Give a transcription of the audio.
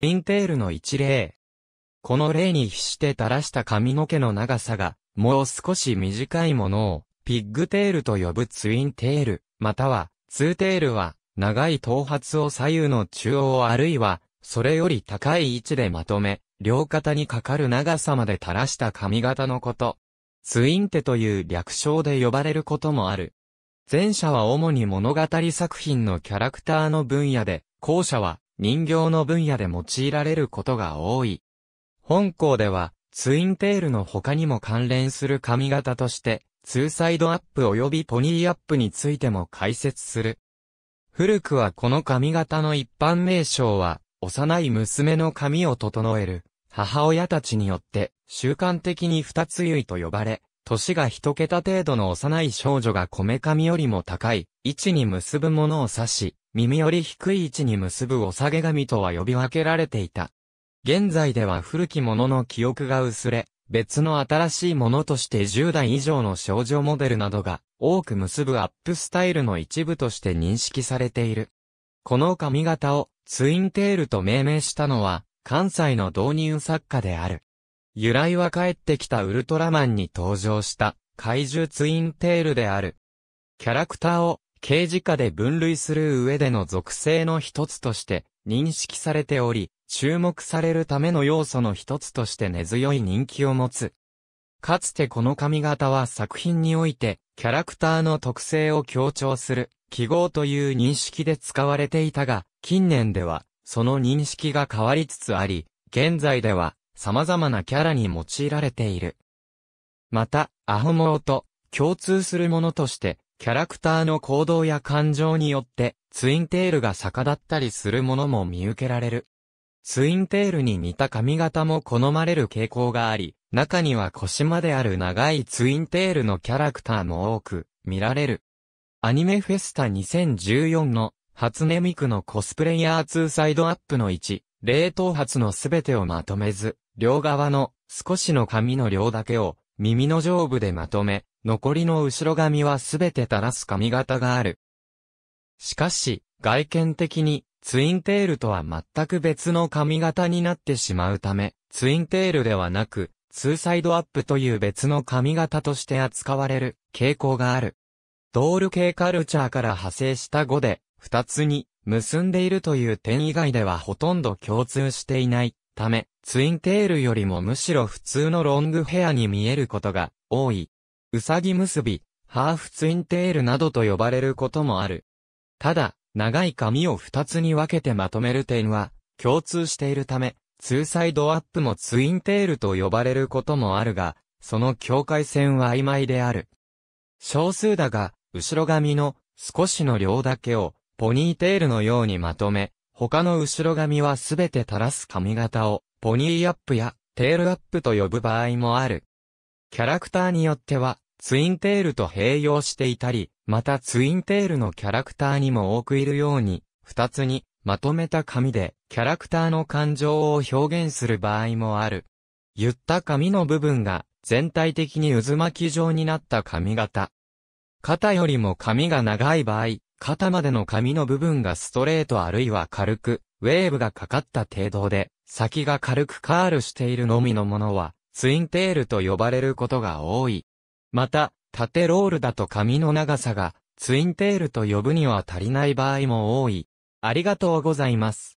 インテールの一例。この例に比して垂らした髪の毛の長さが、もう少し短いものを、ピッグテールと呼ぶツインテール、または、ツーテールは、長い頭髪を左右の中央あるいは、それより高い位置でまとめ、両肩にかかる長さまで垂らした髪型のこと。ツインテという略称で呼ばれることもある。前者は主に物語作品のキャラクターの分野で、後者は人形の分野で用いられることが多い。本校では、ツインテールの他にも関連する髪型として、ツーサイドアップ及びポニーアップについても解説する。古くはこの髪型の一般名称は、幼い娘の髪を整える、母親たちによって、習慣的に二つ結いと呼ばれ、年が一桁程度の幼い少女が米髪よりも高い位置に結ぶものを指し、耳より低い位置に結ぶお下げ髪とは呼び分けられていた。現在では古きものの記憶が薄れ、別の新しいものとして10代以上の少女モデルなどが多く結ぶアップスタイルの一部として認識されている。この髪型をツインテールと命名したのは関西の導入作家である。由来は帰ってきたウルトラマンに登場した怪獣ツインテールである。キャラクターを刑事課で分類する上での属性の一つとして認識されており、注目されるための要素の一つとして根強い人気を持つ。かつてこの髪型は作品において、キャラクターの特性を強調する記号という認識で使われていたが、近年では、その認識が変わりつつあり、現在では、様々なキャラに用いられている。また、アホモオと共通するものとして、キャラクターの行動や感情によって、ツインテールが逆立ったりするものも見受けられる。ツインテールに似た髪型も好まれる傾向があり、中には腰まである長いツインテールのキャラクターも多く見られる。アニメフェスタ2014の初音ミクのコスプレイヤー2サイドアップの1、冷凍発のすべてをまとめず、両側の少しの髪の量だけを耳の上部でまとめ、残りの後ろ髪はすべて垂らす髪型がある。しかし、外見的に、ツインテールとは全く別の髪型になってしまうため、ツインテールではなく、ツーサイドアップという別の髪型として扱われる傾向がある。ドール系カルチャーから派生した語で、二つに結んでいるという点以外ではほとんど共通していないため、ツインテールよりもむしろ普通のロングヘアに見えることが多い。うさぎ結び、ハーフツインテールなどと呼ばれることもある。ただ、長い髪を二つに分けてまとめる点は、共通しているため、ツーサイドアップもツインテールと呼ばれることもあるが、その境界線は曖昧である。少数だが、後ろ髪の少しの量だけをポニーテールのようにまとめ、他の後ろ髪はすべて垂らす髪型をポニーアップやテールアップと呼ぶ場合もある。キャラクターによっては、ツインテールと併用していたり、またツインテールのキャラクターにも多くいるように、二つにまとめた紙でキャラクターの感情を表現する場合もある。言った紙の部分が全体的に渦巻き状になった髪型。肩よりも髪が長い場合、肩までの髪の部分がストレートあるいは軽く、ウェーブがかかった程度で、先が軽くカールしているのみのものは、ツインテールと呼ばれることが多い。また、縦ロールだと髪の長さがツインテールと呼ぶには足りない場合も多い。ありがとうございます。